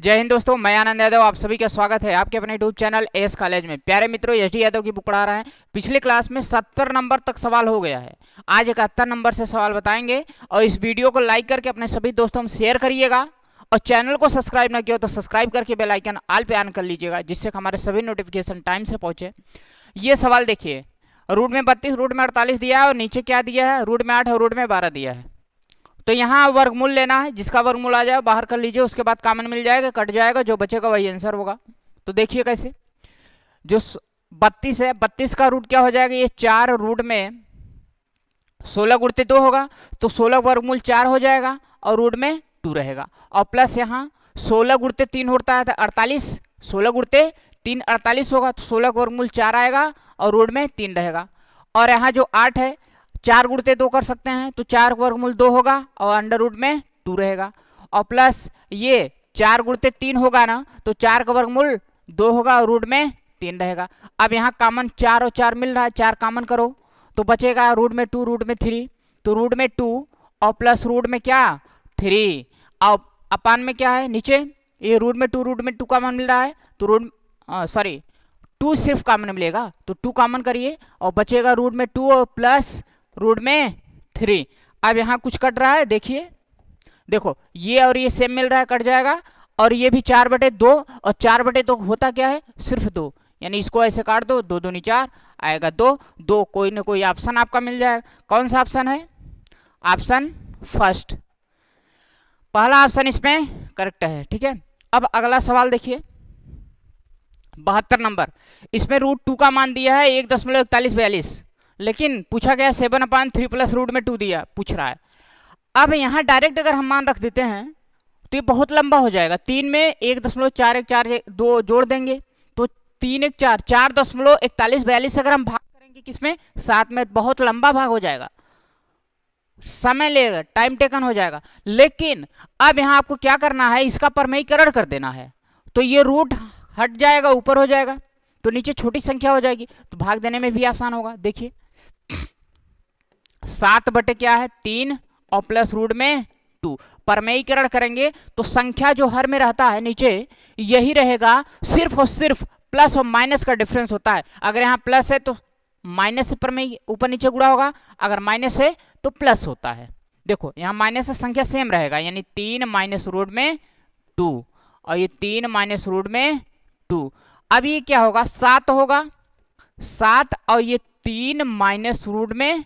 जय हिंद दोस्तों मैं आनंद यादव आप सभी का स्वागत है आपके अपने यूट्यूब चैनल एस कॉलेज में प्यारे मित्रों एस डी यादव की बुक पढ़ा रहे हैं पिछले क्लास में सत्तर नंबर तक सवाल हो गया है आज इकहत्तर नंबर से सवाल बताएंगे और इस वीडियो को लाइक करके अपने सभी दोस्तों में शेयर करिएगा और चैनल को सब्सक्राइब ना किया तो सब्सक्राइब करके बेलाइकन आल पे ऑन कर लीजिएगा जिससे हमारे सभी नोटिफिकेशन टाइम से पहुँचे ये सवाल देखिए रूट में बत्तीस रूट में अड़तालीस दिया है और नीचे क्या दिया है रूट में आठ और रूट में बारह दिया है तो यहाँ वर्गमूल लेना है जिसका वर्गमूल आ जाए बाहर कर लीजिए उसके बाद कामन मिल जाएगा कट जाएगा जो बचेगा वही आंसर होगा तो देखिए कैसे जो बत्तीस है बत्तीस का रूट क्या हो जाएगा ये चार रूट में सोलह गुड़ते दो होगा तो सोलह वर्गमूल चार हो जाएगा और रूट में टू रहेगा और प्लस यहाँ सोलह गुड़ते तीन होता है तो अड़तालीस सोलह गुड़ते तीन अड़तालीस होगा तो सोलह वर्गमूल चार आएगा और रूट में तीन रहेगा और यहाँ जो आठ है चार गुड़ते दो कर सकते हैं तो चार वर्गमूल दो होगा और अंडर रूट में टू रहेगा और प्लस ये चार गुड़ते तीन होगा ना तो चार का वर्गमूल दो होगा और रूट में तीन रहेगा अब यहाँ कामन चार और चार मिल रहा है चार कामन करो तो बचेगा रूट में टू रूट में थ्री तो रूट में टू और प्लस रूट में क्या थ्री और अपान में क्या है नीचे ये रूट में टू रूट में टू कामन मिल रहा है तो रूट सॉरी टू सिर्फ कामन मिलेगा तो टू कामन करिए और बचेगा रूट में टू और प्लस रूट में थ्री अब यहाँ कुछ कट रहा है देखिए देखो ये और ये सेम मिल रहा है कट जाएगा और ये भी चार बटे दो और चार बटे दो होता क्या है सिर्फ दो यानी इसको ऐसे काट दो दो दूनी चार आएगा दो दो कोई ना कोई ऑप्शन आपका मिल जाएगा कौन सा ऑप्शन है ऑप्शन फर्स्ट पहला ऑप्शन इसमें करेक्ट है ठीक है अब अगला सवाल देखिए बहत्तर नंबर इसमें रूट टू का मान दिया है एक दशमलव इकतालीस बयालीस लेकिन पूछा गया seven upon three plus root में टू दिया पूछ रहा है अब यहाँ डायरेक्ट अगर हम मान रख देते हैं तो ये बहुत लंबा हो जाएगा तीन में एक दशमलव चार एक चार दो जोड़ देंगे तो तीन एक चार चार दशमलव इकतालीस बयालीस अगर हम भाग करेंगे किसमें सात में बहुत लंबा भाग हो जाएगा समय लेगा टाइम टेकन हो जाएगा लेकिन अब यहाँ आपको क्या करना है इसका परमयीकरण कर देना है तो ये रूट हट जाएगा ऊपर हो जाएगा तो नीचे छोटी संख्या हो जाएगी तो भाग देने में भी आसान होगा देखिए सात बटे क्या है तीन और प्लस रूट में टू परमयीकरण करेंगे तो संख्या जो हर में रहता है नीचे यही रहेगा सिर्फ और सिर्फ प्लस और माइनस का डिफरेंस होता है अगर यहाँ प्लस है तो माइनस से में ऊपर नीचे गुड़ा होगा अगर माइनस है तो प्लस होता है देखो यहाँ माइनस से संख्या सेम रहेगा यानी तीन माइनस रूट में टू और ये तीन माइनस रूट में टू अब ये क्या होगा सात होगा सात और ये तीन माइनस रूट में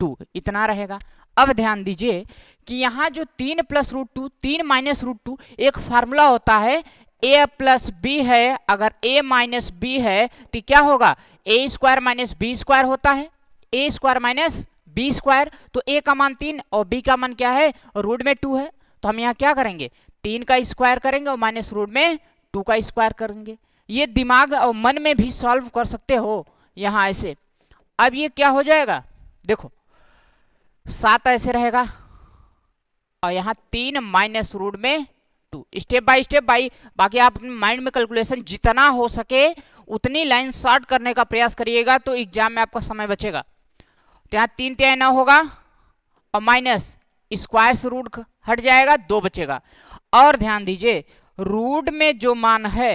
टू इतना रहेगा अब ध्यान दीजिए कि यहाँ जो तीन प्लस रूट टू तीन माइनस रूट टू एक फार्मूला होता है ए प्लस बी है अगर ए माइनस बी है तो क्या होगा A square minus B square होता है A square minus B square तो ए का मान तीन और बी का मान क्या है रूट में टू है तो हम यहाँ क्या करेंगे तीन का स्क्वायर करेंगे और माइनस रूट में टू का स्क्वायर करेंगे ये दिमाग और मन में भी सॉल्व कर सकते हो यहाँ ऐसे अब ये क्या हो जाएगा देखो सात ऐसे रहेगा और यहाँ तीन माइनस रूट में two step by step by बाकी आप अपने माइंड में कैलकुलेशन जितना हो सके उतनी लाइन शॉर्ट करने का प्रयास करिएगा तो एग्जाम में आपका समय बचेगा तो यहाँ तीन त्याय नौ होगा और माइनस स्क्वायर से रूट हट जाएगा दो बचेगा और ध्यान दीजिए रूट में जो मान है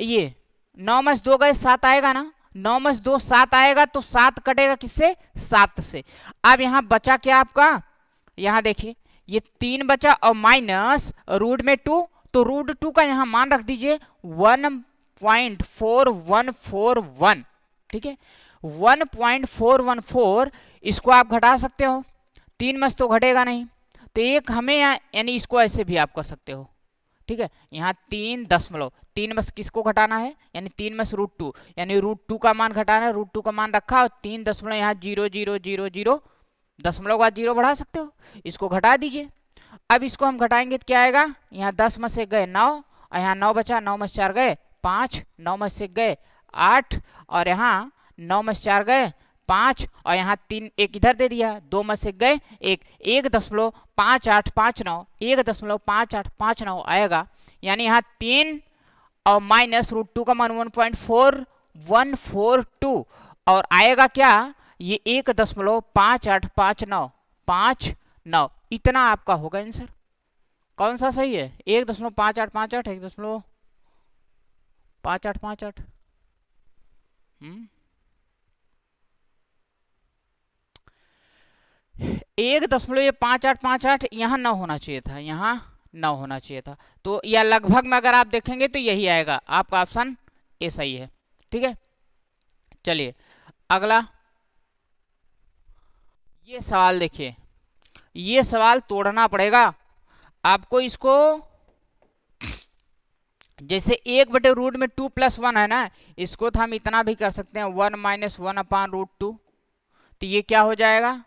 ये नौ मस दो गए सात आएगा ना नौ मस दो सात आएगा तो सात कटेगा किससे सात से अब यहाँ बचा क्या आपका यहाँ देखिए ये तीन बचा और माइनस रूट में टू तो रूट टू का यहाँ मान रख दीजिए one point four one four one ठीक है one point four one four इसको आप घटा सकते हो तीन मस तो घटेगा नहीं तो एक हमें यानी इसको ऐसे भी आप कर सकते हो ठीक है यहाँ तीन दशमलव तीन में किसको घटाना है यानी तीन में रूट टू यानी रूट टू का मान घटाना है रूट टू का मान रखा और तीन दशमलव यहाँ जीरो जीरो जीरो जीरो दशमलव का जीरो बढ़ा सकते हो इसको घटा दीजिए अब इसको हम घटाएंगे तो क्या आएगा यहाँ दस में से गए नौ और यहाँ नौ बचा नौ में चार गए पाँच नौ में से गए आठ और यहाँ नौ में चार गए पाँच और यहाँ तीन एक इधर दे दिया दो में से गए एक एक दशमलव पाँच आठ पाँच नौ एक दशमलव पाँच आठ पाँच नौ आएगा यानी यहाँ तीन और माइनस रूट टू का मान one point four one four two और आएगा क्या ये एक दशमलव पाँच आठ पाँच नौ पाँच नौ इतना आपका होगा आंसर कौन सा सही है एक दशमलव पाँच आठ पाँच आठ एक दशमलव पाँच आठ पाँच आठ हम्म एक दशमलव पाँच आठ पाँच आठ यहाँ नौ होना चाहिए था यहाँ नौ होना चाहिए था तो यह लगभग में अगर आप देखेंगे तो यही आएगा आपका ऑप्शन ए सही है ठीक है चलिए अगला ये सवाल देखिए ये सवाल तोड़ना पड़ेगा आपको इसको जैसे एक बटे रूट में टू प्लस वन है ना इसको तो हम इतना भी कर सकते हैं one minus one upon root two तो ये क्या हो जाएगा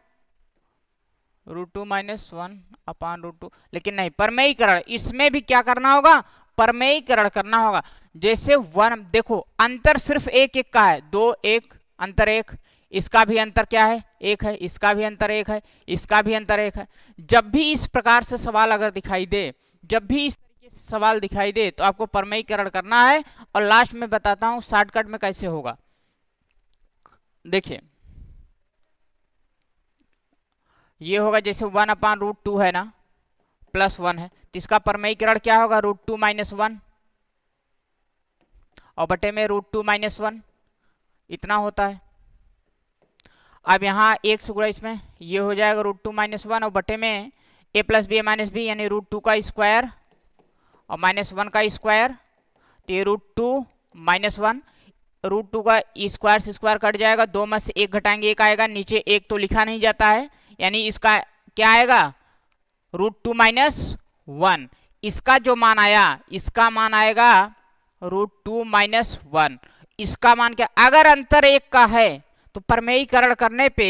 root two minus one upon root two लेकिन नहीं परमेयीकरण इसमें भी क्या करना होगा परमेयीकरण करना होगा जैसे वन देखो अंतर सिर्फ एक एक का है दो एक अंतर एक इसका भी अंतर क्या है एक है इसका भी अंतर एक है इसका भी अंतर एक है जब भी इस प्रकार से सवाल अगर दिखाई दे जब भी इस तरीके से सवाल दिखाई दे तो आपको परमयीकरण करना है और लास्ट में बताता हूँ शॉर्टकट में कैसे होगा देखिए ये होगा जैसे वन अपान रूट टू है ना प्लस वन है तो इसका परमयीकरण क्या होगा रूट टू माइनस वन और बटे में रूट टू माइनस वन इतना होता है अब यहाँ एक से गुड़ा इसमें ये हो जाएगा रूट टू माइनस वन और बटे में A plus B A minus B यानी रूट टू का स्क्वायर और माइनस वन का स्क्वायर तो ये root two minus one root two का स्क्वायर से स्क्वायर कट जाएगा दो में से एक घटाएंगे एक आएगा नीचे एक तो लिखा नहीं जाता है यानी इसका क्या आएगा रूट टू माइनस वन इसका जो मान आया इसका मान आएगा रूट टू माइनस वन इसका मान क्या अगर अंतर एक का है तो परमेयीकरण करने पे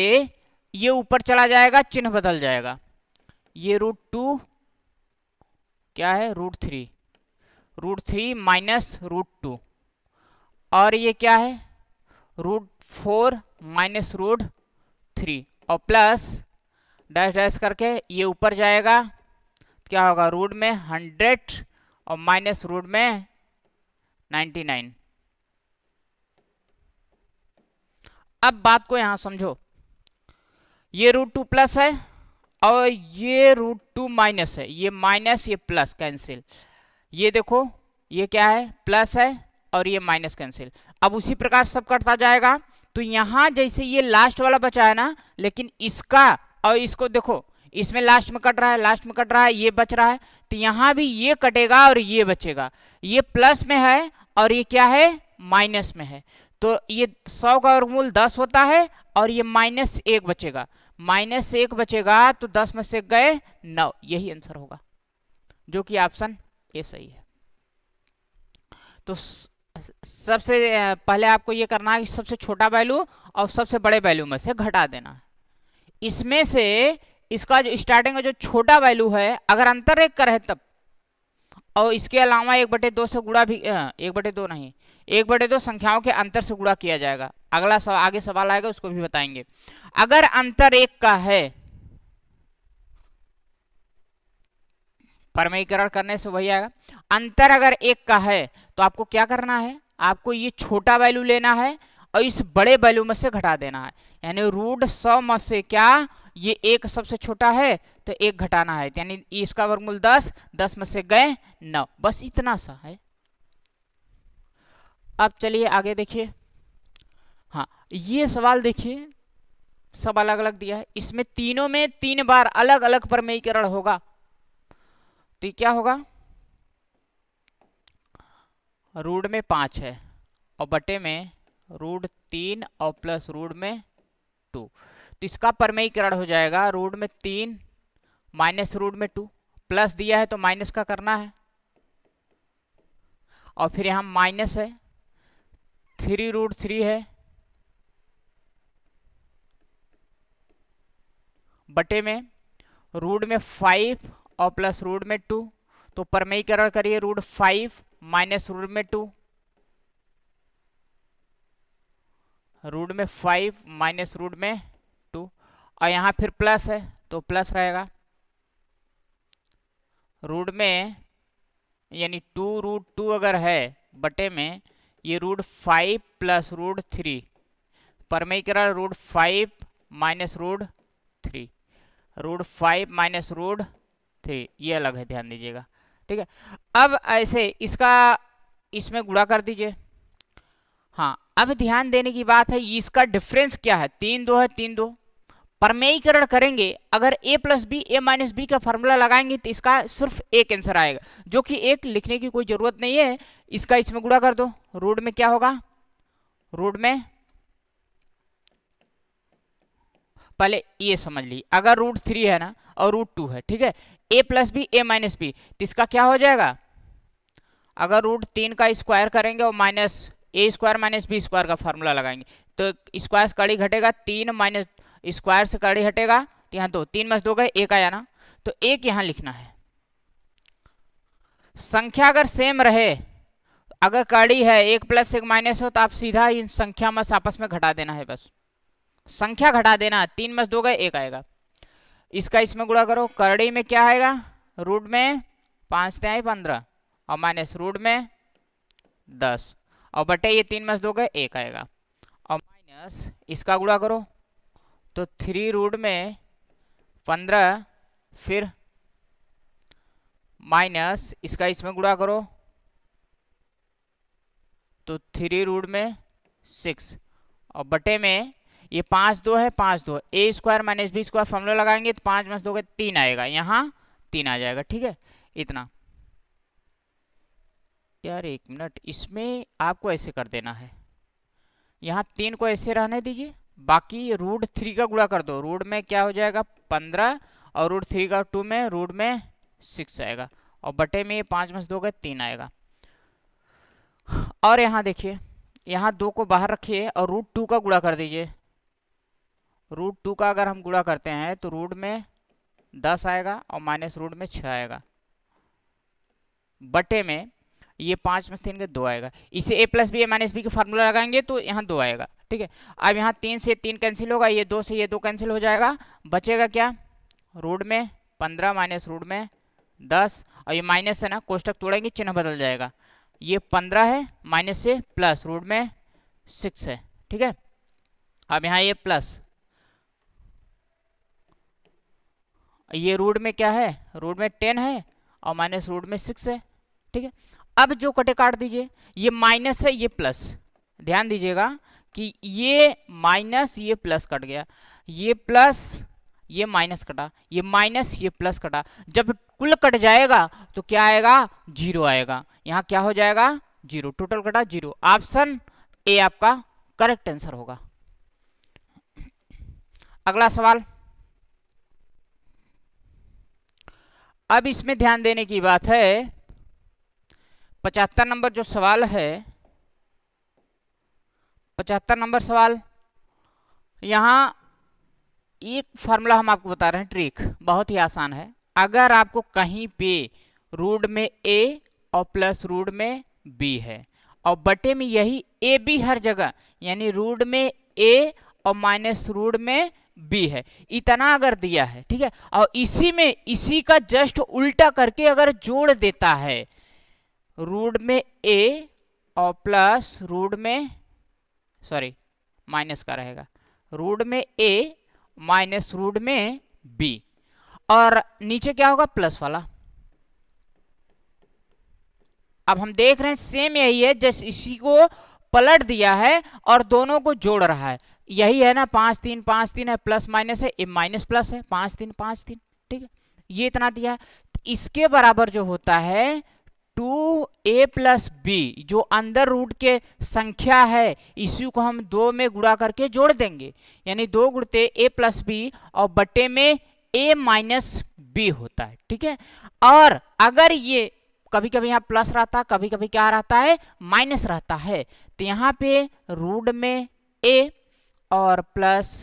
ये ऊपर चला जाएगा चिन्ह बदल जाएगा ये रूट टू क्या है root three root three minus root two और ये क्या है root four minus root three और प्लस डैश डैश करके ये ऊपर जाएगा तो क्या होगा रूट में हंड्रेड और माइनस रूट में नाइन्टी नाइन अब बात को यहां समझो ये रूट टू प्लस है और ये रूट टू माइनस है ये माइनस ये प्लस कैंसिल ये देखो ये क्या है प्लस है और ये माइनस कैंसिल अब उसी प्रकार सब कटता जाएगा तो यहां जैसे ये लास्ट वाला बचा है ना लेकिन इसका और इसको देखो इसमें लास्ट में कट रहा है लास्ट में कट रहा है ये बच रहा है तो यहां भी ये कटेगा और ये बचेगा ये प्लस में है और ये क्या है माइनस में है तो ये सौ का वर्गमूल दस होता है और ये माइनस एक बचेगा माइनस एक बचेगा तो दस में से गए नौ यही आंसर होगा जो कि ऑप्शन ए सही है तो सबसे पहले आपको ये करना है सबसे छोटा वैल्यू और सबसे बड़े वैल्यू में से घटा देना है इसमें से इसका जो स्टार्टिंग का जो छोटा वैल्यू है अगर अंतर एक का है तब और इसके अलावा एक बटे दो से गुड़ा भी एक बटे दो नहीं एक बटे दो संख्याओं के अंतर से गुड़ा किया जाएगा अगला सवाल आगे सवाल आएगा उसको भी बताएंगे अगर अंतर एक का है परमयीकरण करने से वही आएगा अंतर अगर एक का है तो आपको क्या करना है आपको ये छोटा वैल्यू लेना है और इस बड़े वैल्यू में से घटा देना है यानी रूट सौ में से क्या ये एक सबसे छोटा है तो एक घटाना है यानी इसका वर्गमूल दस दस में से गए नौ बस इतना सा है अब चलिए आगे देखिए हाँ ये सवाल देखिए सब अलग अलग दिया है इसमें तीनों में तीन बार अलग अलग परमयीकरण होगा तो क्या होगा रूट में पांच है और बटे में रूट तीन और प्लस रूट में टू तो इसका परमयीकरण हो जाएगा रूट में तीन माइनस रूट में टू प्लस दिया है तो माइनस का करना है और फिर यहाँ माइनस है थ्री रूट थ्री है बटे में रूट में फाइव और प्लस रूट में टू तो परमयीकरण करिए रूट फाइव माइनस रूट में टू रूट में फाइव माइनस रूट में टू और यहाँ फिर प्लस है तो प्लस रहेगा रूट में यानी टू रूट टू अगर है बटे में ये root five plus root three परमिकरण root five minus root three root five minus root three ये अलग है ध्यान दीजिएगा ठीक है अब ऐसे इसका इसमें गुड़ा कर दीजिए हाँ अब ध्यान देने की बात है इसका डिफरेंस क्या है तीन दो है तीन दो परमेयीकरण करेंगे अगर a plus B A minus B का फॉर्मूला लगाएंगे तो इसका सिर्फ एक आंसर आएगा जो कि एक लिखने की कोई ज़रूरत नहीं है इसका इसमें गुड़ा कर दो रूट में क्या होगा रूट में पहले ये समझ ली अगर रूट थ्री है ना और रूट टू है ठीक है a plus B A minus B तो इसका क्या हो जाएगा अगर रूट तीन का स्क्वायर करेंगे और minus A square minus B square का फॉर्मूला लगाएंगे तो स्क्वायर से कड़ी घटेगा तीन माइनस स्क्वायर से कड़ी हटेगा तो यहाँ दो तीन माइनस दो गए एक आया ना तो एक यहाँ लिखना है संख्या अगर सेम रहे अगर कड़ी है एक प्लस एक माइनस हो तो आप सीधा इन संख्या मस आपस में घटा देना है बस संख्या घटा देना तीन मस दो गए एक आएगा इसका इसमें गुणा करो कड़ी में क्या आएगा रूट में पाँच त्याई पंद्रह और माइनस रूट में दस और बटे ये तीन मस दो गए एक आएगा और माइनस इसका गुड़ा करो तो थ्री रूट में पंद्रह फिर माइनस इसका इसमें गुड़ा करो तो थ्री रूट में सिक्स और बटे में ये पाँच दो है पाँच दो A square minus B square formula लगाएंगे तो पाँच मस दो के तीन आएगा यहाँ तीन आ जाएगा ठीक है इतना यार एक मिनट इसमें आपको ऐसे कर देना है यहाँ तीन को ऐसे रहने दीजिए बाकी रूट थ्री का गुड़ा कर दो रूट में क्या हो जाएगा पंद्रह और रूट थ्री का टू में रूट में सिक्स आएगा और बटे में ये पाँच में से दो का तीन आएगा और यहाँ देखिए यहाँ दो को बाहर रखिए और रूट टू का गुड़ा कर दीजिए रूट टू का अगर हम गुड़ा करते हैं तो रूट में दस आएगा और माइनस रूट में छः आएगा बटे में ये पाँच में से तीन का दो आएगा इसे A plus B A minus B का फार्मूला लगाएंगे तो यहाँ दो आएगा ठीक है अब यहाँ तीन से तीन कैंसिल होगा ये दो से ये दो कैंसिल हो जाएगा बचेगा क्या रूट में पंद्रह माइनस रूट में दस और ये माइनस है ना कोष्टक तोड़ेंगे चिन्ह बदल जाएगा ये पंद्रह है माइनस से प्लस रूट में सिक्स है ठीक है अब यहाँ ये प्लस ये रूट में क्या है रूट में टेन है और माइनस रूट में सिक्स है ठीक है अब जो कटे काट दीजिए ये माइनस है ये प्लस ध्यान दीजिएगा कि ये माइनस ये प्लस कट गया ये प्लस ये माइनस कटा ये माइनस ये प्लस कटा जब कुल कट जाएगा तो क्या आएगा जीरो आएगा यहाँ क्या हो जाएगा जीरो टोटल कटा जीरो ऑप्शन ए आपका करेक्ट आंसर होगा अगला सवाल अब इसमें ध्यान देने की बात है पचहत्तर नंबर जो सवाल है पचहत्तर नंबर सवाल यहाँ एक फार्मूला हम आपको बता रहे हैं ट्रिक बहुत ही आसान है अगर आपको कहीं पे रूड में ए और प्लस रूड में बी है और बटे में यही ए बी हर जगह यानी रूड में ए और माइनस रूड में बी है इतना अगर दिया है ठीक है और इसी में इसी का जस्ट उल्टा करके अगर जोड़ देता है रूट में ए और प्लस रूट में सॉरी माइनस का रहेगा रूट में ए माइनस रूट में बी और नीचे क्या होगा प्लस वाला अब हम देख रहे हैं सेम यही है जैसे इसी को पलट दिया है और दोनों को जोड़ रहा है यही है ना पांच तीन पांच तीन है प्लस माइनस है माइनस प्लस है पांच तीन पांच तीन ठीक है ये इतना दिया है इसके बराबर जो होता है टू ए प्लस बी जो अंदर रूट के संख्या है इसी को हम दो में गुड़ा करके जोड़ देंगे यानी दो गुड़ते ए प्लस बी और बटे में ए माइनस बी होता है ठीक है और अगर ये कभी कभी यहाँ प्लस रहता है कभी कभी क्या रहता है माइनस रहता है तो यहाँ पे रूट में ए और प्लस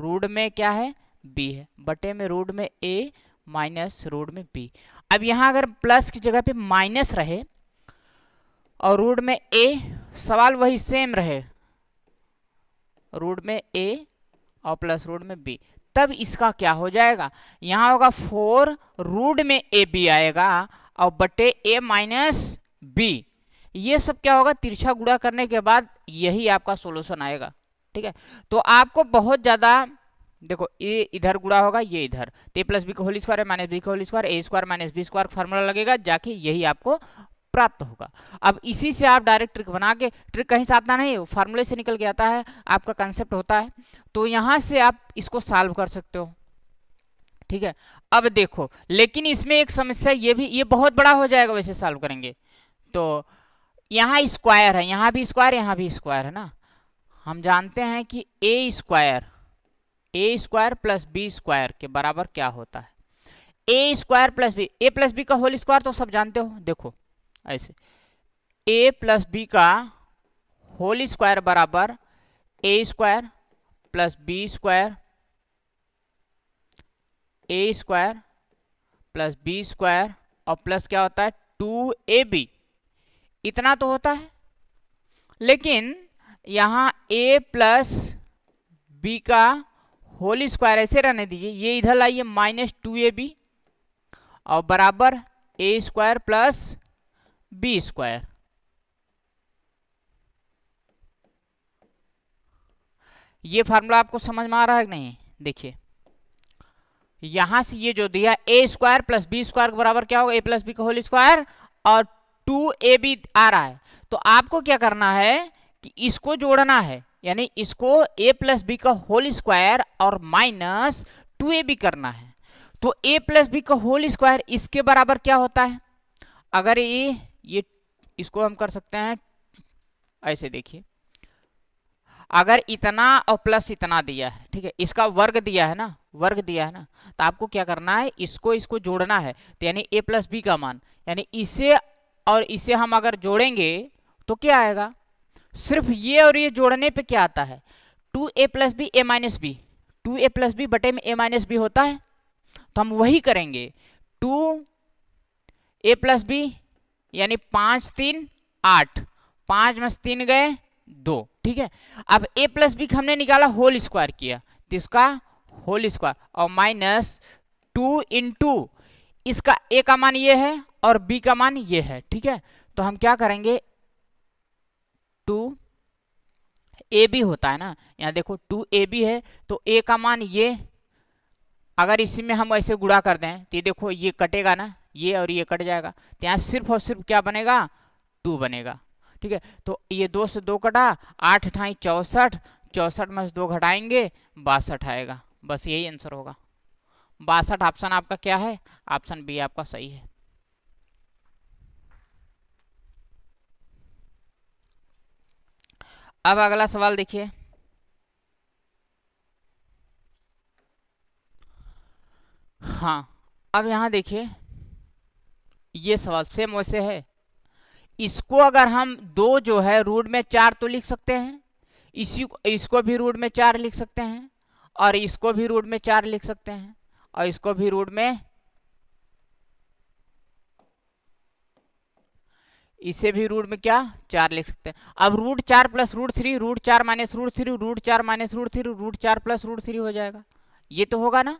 रूट में क्या है बी है बटे में रूट में ए माइनस रूट में पी अब यहाँ अगर प्लस की जगह पे माइनस रहे और रूट में ए सवाल वही सेम रहे रूट में ए और प्लस रूट में बी तब इसका क्या हो जाएगा यहाँ होगा फोर रूट में ए बी आएगा और बटे ए माइनस बी ये सब क्या होगा तिरछा गुड़ा करने के बाद यही आपका सोल्यूशन आएगा ठीक है तो आपको बहुत ज़्यादा देखो ये इधर गुड़ा होगा ये इधर तो ए प्लस बी का होल स्क्वायर है माइनस बी का whole square A square minus B square formula लगेगा जाके यही आपको प्राप्त होगा अब इसी से आप डायरेक्ट ट्रिक बना के ट्रिक कहीं से आता नहीं फार्मूले से निकल के आता है आपका कंसेप्ट होता है तो यहाँ से आप इसको सॉल्व कर सकते हो ठीक है अब देखो लेकिन इसमें एक समस्या ये भी ये बहुत बड़ा हो जाएगा वैसे सॉल्व करेंगे तो यहाँ स्क्वायर है यहाँ भी स्क्वायर यहाँ भी स्क्वायर है ना हम जानते हैं कि A square A square plus B square के बराबर क्या होता है A square plus B A plus B का होल स्क्वायर तो सब जानते हो देखो ऐसे ए प्लस बी का होल स्क्वायर बराबर A square plus B square A square plus B square और प्लस क्या होता है टू ए बी इतना तो होता है लेकिन यहां ए प्लस बी का होल स्क्वायर ऐसे रहने दीजिए ये इधर लाइए माइनस टू ए बी और बराबर A square plus B square ये फार्मूला आपको समझ में आ रहा है कि नहीं देखिए यहां से ये जो दिया A square plus B square के बराबर क्या होगा ए प्लस बी का होल स्क्वायर और टू ए बी आ रहा है तो आपको क्या करना है कि इसको जोड़ना है यानी इसको ए प्लस बी का होल स्क्वायर और माइनस टू ए बी करना है तो ए प्लस बी का होल स्क्वायर इसके बराबर क्या होता है अगर ये ये इसको हम कर सकते हैं ऐसे देखिए अगर इतना और प्लस इतना दिया है ठीक है इसका वर्ग दिया है ना वर्ग दिया है ना तो आपको क्या करना है इसको इसको जोड़ना है तो यानी ए प्लस बी का मान यानी इसे और इसे हम अगर जोड़ेंगे तो क्या आएगा सिर्फ ये और ये जोड़ने पे क्या आता है two A plus B A minus B two A plus B बटे में ए माइनस बी होता है तो हम वही करेंगे टू ए प्लस बी यानी पाँच तीन आठ पाँच में तीन गए दो ठीक है अब ए प्लस बी हमने निकाला होल स्क्वायर किया तो इसका होल स्क्वायर और माइनस टू टू इसका ए का मान ये है और बी का मान ये है ठीक है तो हम क्या करेंगे टू ए बी होता है ना यहाँ देखो टू ए बी है तो ए का मान ये अगर इसी में हम ऐसे गुड़ा कर दें तो ये देखो ये कटेगा ना ये और ये कट जाएगा तो यहाँ सिर्फ और सिर्फ क्या बनेगा टू बनेगा ठीक है तो ये दो से दो कटा आठ अठाई चौंसठ चौंसठ में से दो घटाएंगे बासठ आएगा बस यही आंसर होगा बासठ ऑप्शन आपका क्या है ऑप्शन बी आपका सही है अब अगला सवाल देखिए हाँ अब यहाँ देखिए ये सवाल सेम वैसे है इसको अगर हम दो जो है रूट में चार तो लिख सकते हैं इसी इसको भी रूट में चार लिख सकते हैं और इसको भी रूट में चार लिख सकते हैं और इसको भी रूट में इसे भी रूट में क्या चार लिख सकते हैं अब रूट चार प्लस रूट थ्री रूट चार माइनस रूट थ्री रूट चार माइनस रूट थ्री रूट चार प्लस रूट थ्री हो जाएगा ये तो होगा ना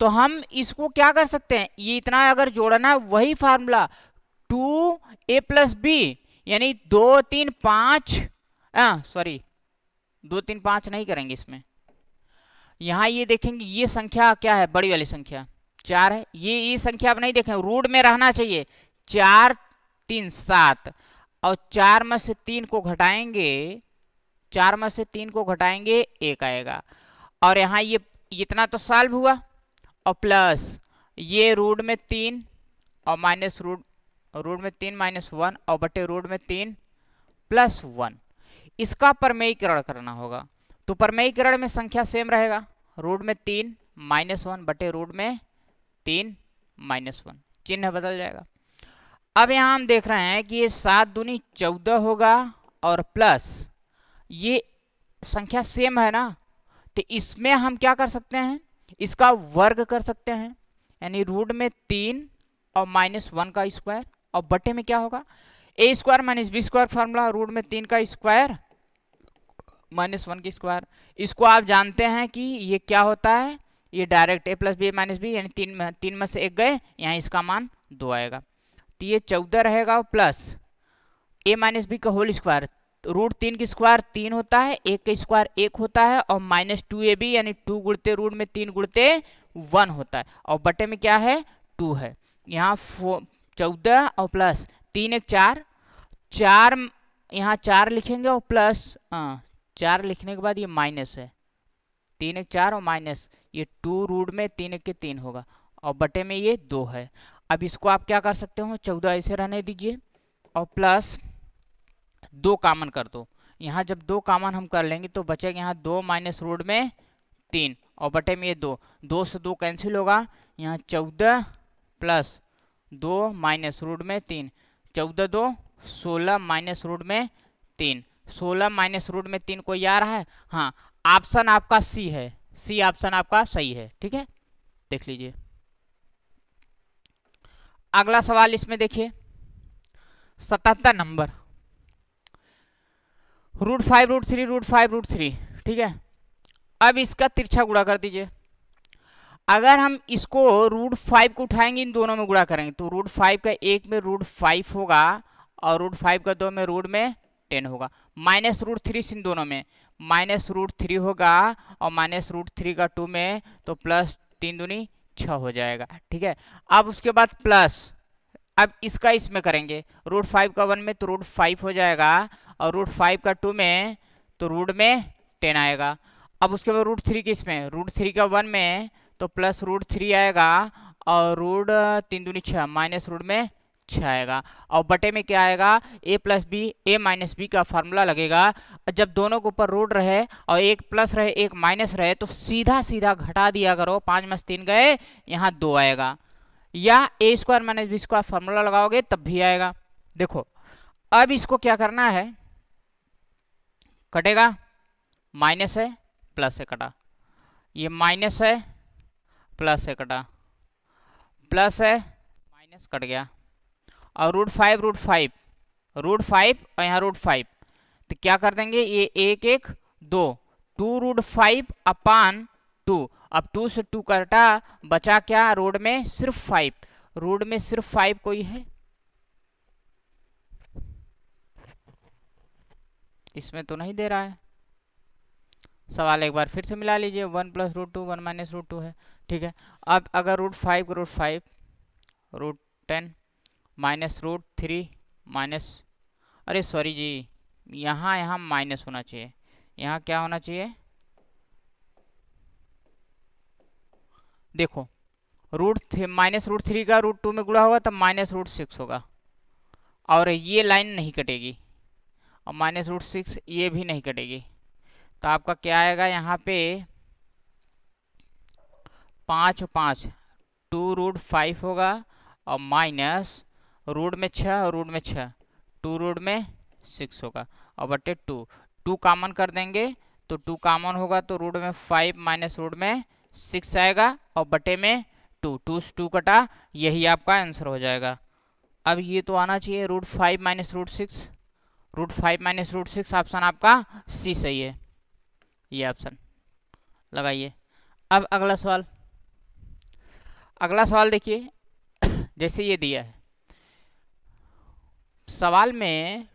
तो हम इसको क्या कर सकते हैं ये इतना अगर जोड़ना है वही formula two A plus B यानी दो तीन पाँच सॉरी दो तीन पाँच नहीं करेंगे इसमें यहाँ ये देखेंगे ये संख्या क्या है बड़ी वाली संख्या चार है ये ये संख्या आप नहीं देखें रूट में रहना चाहिए चार तीन सात और चार में से तीन को घटाएंगे चार में से तीन को घटाएंगे एक आएगा और यहाँ ये इतना तो सॉल्व हुआ और प्लस ये रूट में तीन और माइनस रूट रूट में तीन माइनस वन और बटे रूट में तीन प्लस वन इसका परमेयीकरण करना होगा तो परमेयीकरण में संख्या सेम रहेगा रूट में तीन माइनस वन बटे रूट में तीन माइनस वन चिन्ह बदल जाएगा अब यहाँ हम देख रहे हैं कि ये सात दूनी चौदह होगा और प्लस ये संख्या सेम है ना तो इसमें हम क्या कर सकते हैं इसका वर्ग कर सकते हैं यानी रूट में तीन और माइनस वन का स्क्वायर और बटे में क्या होगा A square minus B square formula root में तीन का स्क्वायर माइनस वन की स्क्वायर इसको आप जानते हैं कि ये क्या होता है ये direct A plus B minus B यानी तीन तीन में से एक गए यहाँ इसका मान दो आएगा तो ये चौदह रहेगा प्लस ए माइनस बी का होल स्क्वायर रूट तीन की स्क्वायर तीन होता है एक का स्क्वायर एक होता है और माइनस टू ए बी यानी टू गुड़ते रूट में तीन गुड़ते वन होता है और बटे में क्या है टू है यहाँ चौदह और प्लस तीन एक चार चार यहाँ चार लिखेंगे और प्लस आ, हाँ, चार लिखने के बाद ये माइनस है तीन एक चार और माइनस ये टू रूट में तीन एक के तीन होगा और बटे में ये दो है अब इसको आप क्या कर सकते हो चौदह ऐसे रहने दीजिए और प्लस दो कामन कर दो यहाँ जब दो कामन हम कर लेंगे तो बचेगा यहाँ दो माइनस रूट में तीन और बटे में ये दो दो से दो कैंसिल होगा यहाँ चौदह प्लस दो माइनस रूट में तीन चौदह दो सोलह माइनस रूट में तीन सोलह माइनस रूट में तीन कोई आ रहा है हाँ ऑप्शन आपका सी है सी ऑप्शन आपका सही है ठीक है देख लीजिए अगला सवाल इसमें देखिए सतहत्तर number root five root three root five root three ठीक है अब इसका तिरछा गुड़ा कर दीजिए अगर हम इसको रूट फाइव को उठाएंगे इन दोनों में गुड़ा करेंगे तो रूट फाइव का एक में रूट फाइव होगा और रूट फाइव का दो में रूट में टेन होगा माइनस रूट थ्री इन दोनों में माइनस रूट थ्री होगा और माइनस रूट थ्री का टू में तो प्लस तीन दुनी अच्छा हो जाएगा ठीक है अब उसके बाद प्लस अब इसका इसमें करेंगे रूट फाइव का वन में तो रूट फाइव हो जाएगा और रूट फाइव का टू में तो रूट में टेन आएगा अब उसके बाद रूट थ्री किस में रूट थ्री का वन में तो प्लस रूट थ्री आएगा और रूट तीन दूनी छः माइनस रूट में छ अच्छा आएगा और बटे में क्या आएगा A plus B A minus B का फार्मूला लगेगा जब दोनों के ऊपर रूट रहे और एक प्लस रहे एक माइनस रहे तो सीधा सीधा घटा दिया करो पाँच माइनस तीन गए यहाँ दो आएगा या A square minus B square formula लगाओगे तब भी आएगा देखो अब इसको क्या करना है कटेगा माइनस है प्लस है कटा ये माइनस है प्लस है कटा प्लस है माइनस कट गया और root five root five root five और यहाँ रूट फाइव तो क्या कर देंगे ये एक एक दो two root five upon two अब टू से टू करटा बचा क्या रोड में सिर्फ फाइव रोड में सिर्फ फाइव कोई है इसमें तो नहीं दे रहा है सवाल एक बार फिर से मिला लीजिए one plus root two one minus root two है ठीक है अब अगर root five root five root ten minus root three minus अरे सॉरी जी यहाँ यहाँ माइनस होना चाहिए यहाँ क्या होना चाहिए देखो root three minus root three का रूट टू में गुड़ा होगा तब तो माइनस रूट सिक्स होगा और ये लाइन नहीं कटेगी और माइनस रूट सिक्स ये भी नहीं कटेगी तो आपका क्या आएगा यहाँ पे पाँच पाँच टू रूट फाइव होगा और माइनस रूट में छः और रूट में छः टू रूट में सिक्स होगा और बटे टू टू कामन कर देंगे तो टू कामन होगा तो रूट में फाइव माइनस रूट में सिक्स आएगा और बटे में टू टू टू कटा यही आपका आंसर हो जाएगा अब ये तो आना चाहिए root five minus root six root five minus root six option आपका सी सही है ये ऑप्शन लगाइए अब अगला सवाल अगला सवाल देखिए जैसे ये दिया है सवाल में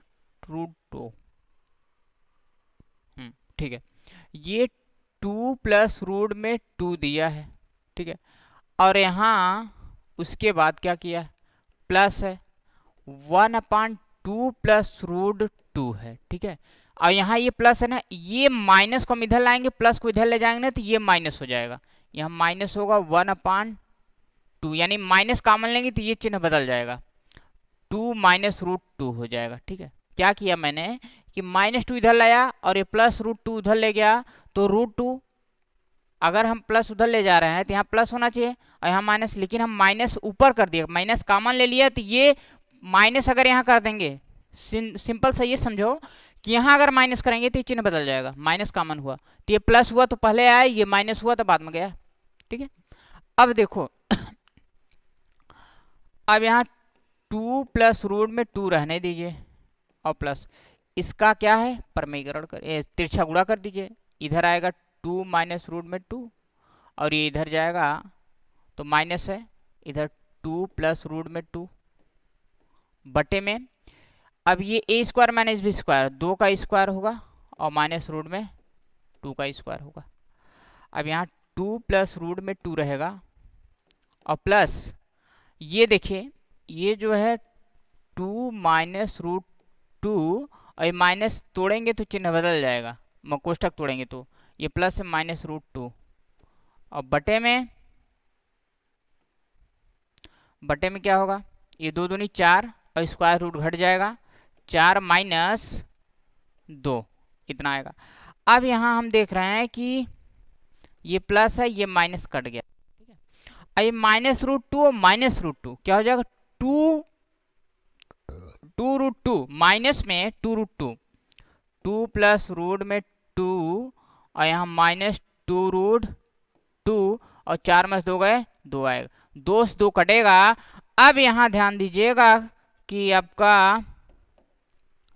रूट हम्म, ठीक है ये टू प्लस रूट में टू दिया है ठीक है और यहाँ उसके बाद क्या किया है प्लस है one upon two plus root two है ठीक है और यहाँ ये प्लस है ना ये माइनस को हम इधर लाएंगे प्लस को इधर ले जाएंगे ना तो ये माइनस हो जाएगा यहाँ माइनस होगा वन अपान टू यानी माइनस कामन लेंगे तो ये चिन्ह बदल जाएगा टू माइनस रूट टू हो जाएगा ठीक है क्या किया मैंने कि माइनस टू इधर लाया और ये प्लस रूट टू उधर ले गया तो रूट टू अगर हम प्लस उधर ले जा रहे हैं तो यहाँ प्लस होना चाहिए और यहाँ माइनस लेकिन हम माइनस ऊपर कर दिए माइनस कॉमन ले लिया तो ये माइनस अगर यहाँ कर देंगे सिंपल सा ये समझो कि यहाँ अगर माइनस करेंगे तो ये चिन्ह बदल जाएगा माइनस कॉमन हुआ तो ये प्लस हुआ तो पहले आया ये माइनस हुआ तो बाद में गया ठीक है अब देखो अब यहाँ टू प्लस रूट में टू रहने दीजिए और प्लस इसका क्या है परमीकरण कर तिरछा गुड़ा कर दीजिए इधर आएगा टू माइनस रूट में टू और ये इधर जाएगा तो माइनस है इधर टू प्लस रूट में टू बटे में अब ये A square minus B square दो का स्क्वायर होगा और माइनस रूट में टू का स्क्वायर होगा अब यहाँ टू प्लस रूट में टू रहेगा और प्लस ये देखिए ये जो है टू माइनस रूट टू और ये माइनस तोड़ेंगे तो चिन्ह बदल जाएगा मकोष्टक तोड़ेंगे तो ये प्लस है माइनस रूट टू और बटे में बटे में क्या होगा ये दो दूनी चार और स्क्वायर रूट घट जाएगा चार माइनस दो इतना आएगा अब यहाँ हम देख रहे हैं कि ये प्लस है ये माइनस कट गया ठीक है ये माइनस रूट टू और माइनस रूट टू क्या हो जाएगा two two root two minus में two root two two plus root में टू और यहाँ माइनस टू रूट टू और चार में दो गए दो आएगा दो से दो कटेगा अब यहाँ ध्यान दीजिएगा कि आपका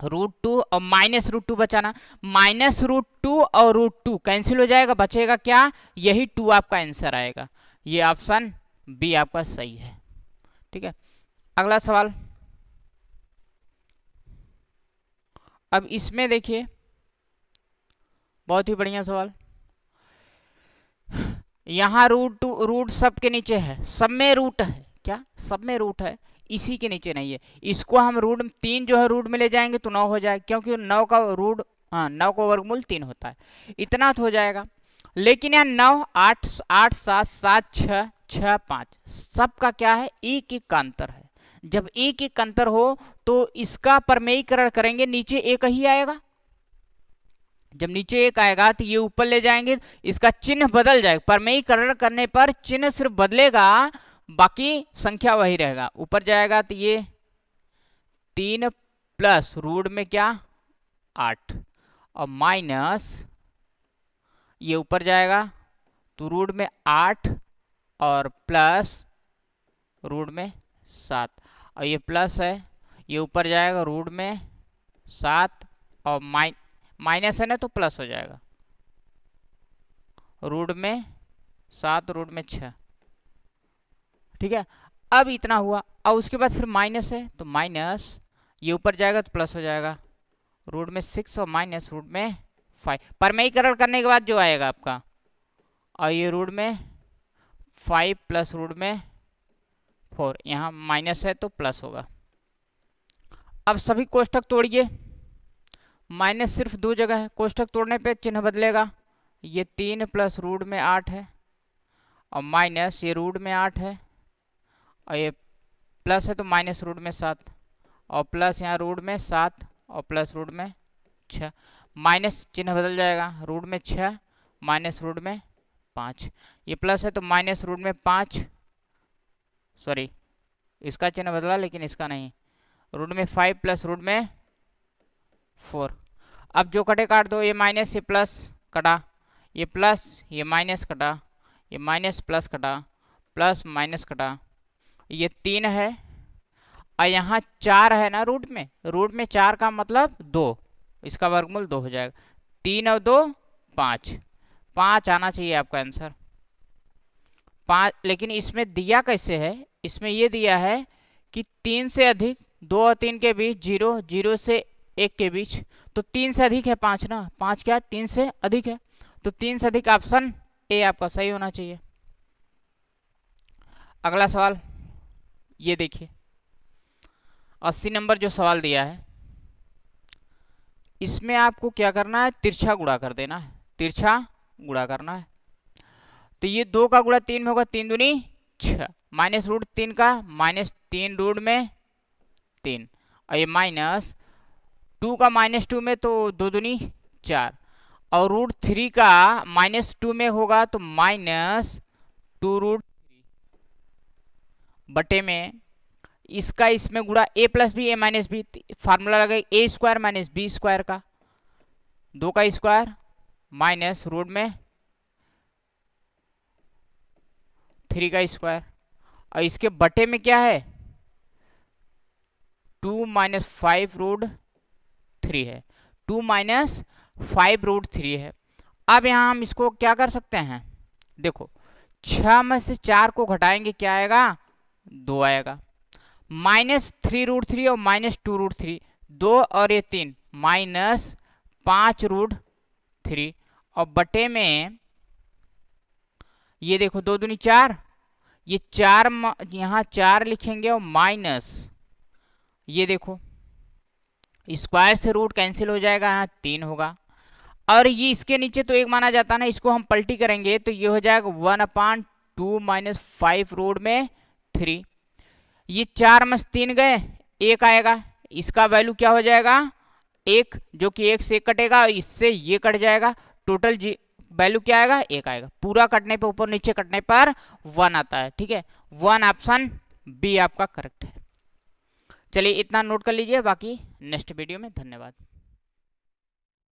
रूट टू और माइनस रूट टू बचाना माइनस रूट टू और रूट टू कैंसिल हो जाएगा बचेगा क्या यही टू आपका आंसर आएगा ये ऑप्शन बी आपका सही है ठीक है अगला सवाल अब इसमें देखिए बहुत ही बढ़िया सवाल यहाँ रूट टू रूट सब के नीचे है सब में रूट है क्या सब में रूट है इसी के नीचे नहीं है इसको हम रूट तीन जो है रूट में ले जाएंगे तो नौ हो जाए क्योंकि नौ का रूट हाँ नौ का वर्गमूल तीन होता है इतना तो हो जाएगा लेकिन यहाँ नौ आठ आठ सात सात छः छः पाँच सबका क्या है एक एक का अंतर है जब एक एक अंतर हो तो इसका परमेयीकरण करेंगे नीचे एक ही आएगा जब नीचे एक आएगा तो ये ऊपर ले जाएंगे इसका चिन्ह बदल जाएगा परमेयीकरण करने पर चिन्ह सिर्फ बदलेगा बाकी संख्या वही रहेगा ऊपर जाएगा तो ये तीन प्लस रूट में क्या आठ और माइनस ये ऊपर जाएगा तो रूट में आठ और प्लस रूट में सात और ये प्लस है ये ऊपर जाएगा रूट में सात और माइन माइनस है ना तो प्लस हो जाएगा रूट में सात रूट में छः ठीक है अब इतना हुआ अब उसके बाद फिर माइनस है तो माइनस ये ऊपर जाएगा तो प्लस हो जाएगा रूट में सिक्स और माइनस रूट में फाइव परमयीकरण करने के बाद जो आएगा आपका और ये रूट में फाइव प्लस रूट में फोर यहाँ माइनस है तो प्लस होगा अब सभी कोष्ठक तोड़िए माइनस सिर्फ दो जगह है कोष्ठक तोड़ने पे चिन्ह बदलेगा ये तीन प्लस रूट में आठ है और माइनस ये रूट में आठ है और ये प्लस है तो माइनस रूट में सात और प्लस यहाँ रूट में सात और प्लस रूट में छः माइनस चिन्ह बदल जाएगा रूट में छः माइनस रूट में पाँच ये प्लस है तो माइनस रूट में पाँच सॉरी इसका चिन्ह बदला लेकिन इसका नहीं रूट में फाइव प्लस रूट में फोर अब जो कटे काट दो ये माइनस ये प्लस कटा ये प्लस ये माइनस कटा ये माइनस प्लस कटा प्लस माइनस कटा ये तीन है और यहाँ चार है ना रूट में रूट में चार का मतलब दो इसका वर्गमूल दो हो जाएगा तीन और दो पाँच पाँच आना चाहिए आपका आंसर पाँच लेकिन इसमें दिया कैसे है इसमें यह दिया है कि तीन से अधिक दो और तीन के बीच जीरो जीरो से एक के बीच तो तीन से अधिक है पाँच ना पाँच क्या है तीन से अधिक है तो तीन से अधिक ऑप्शन ए आपका सही होना चाहिए अगला सवाल ये देखिए अस्सी नंबर जो सवाल दिया है इसमें आपको क्या करना है तिरछा गुड़ा कर देना है तिरछा गुड़ा करना है तो ये दो का गुड़ा तीन में होगा तीन दुनी छ माइनस रूट तीन का माइनस तीन रूट में तीन और ये माइनस टू का माइनस टू में तो दो दूनी चार और रूट थ्री का माइनस टू में होगा तो माइनस टू रूट थ्री बटे में इसका इसमें गुड़ा A plus B A minus B formula लगा A square minus B square का दो का स्क्वायर माइनस रूट में थ्री का स्क्वायर और इसके बटे में क्या है two minus five root three है two minus five root three है अब यहाँ हम इसको क्या कर सकते हैं देखो छ में से चार को घटाएंगे क्या आएगा दो आएगा माइनस थ्री रूट थ्री और माइनस टू रूट थ्री दो और ये तीन माइनस पाँच रूट थ्री और बटे में ये देखो दो दूनी चार ये चार यहाँ चार लिखेंगे और माइनस ये देखो स्क्वायर से रूट कैंसिल हो जाएगा यहाँ तीन होगा और ये इसके नीचे तो एक माना जाता है ना इसको हम पलटी करेंगे तो ये हो जाएगा one upon two minus five root में थ्री ये चार मस तीन गए एक आएगा इसका वैल्यू क्या हो जाएगा एक जो कि एक से कटेगा इससे ये कट जाएगा टोटल जी वैल्यू क्या आएगा एक आएगा पूरा कटने पर ऊपर नीचे कटने पर वन आता है ठीक है वन ऑप्शन बी आपका करेक्ट है चलिए इतना नोट कर लीजिए बाकी नेक्स्ट वीडियो में धन्यवाद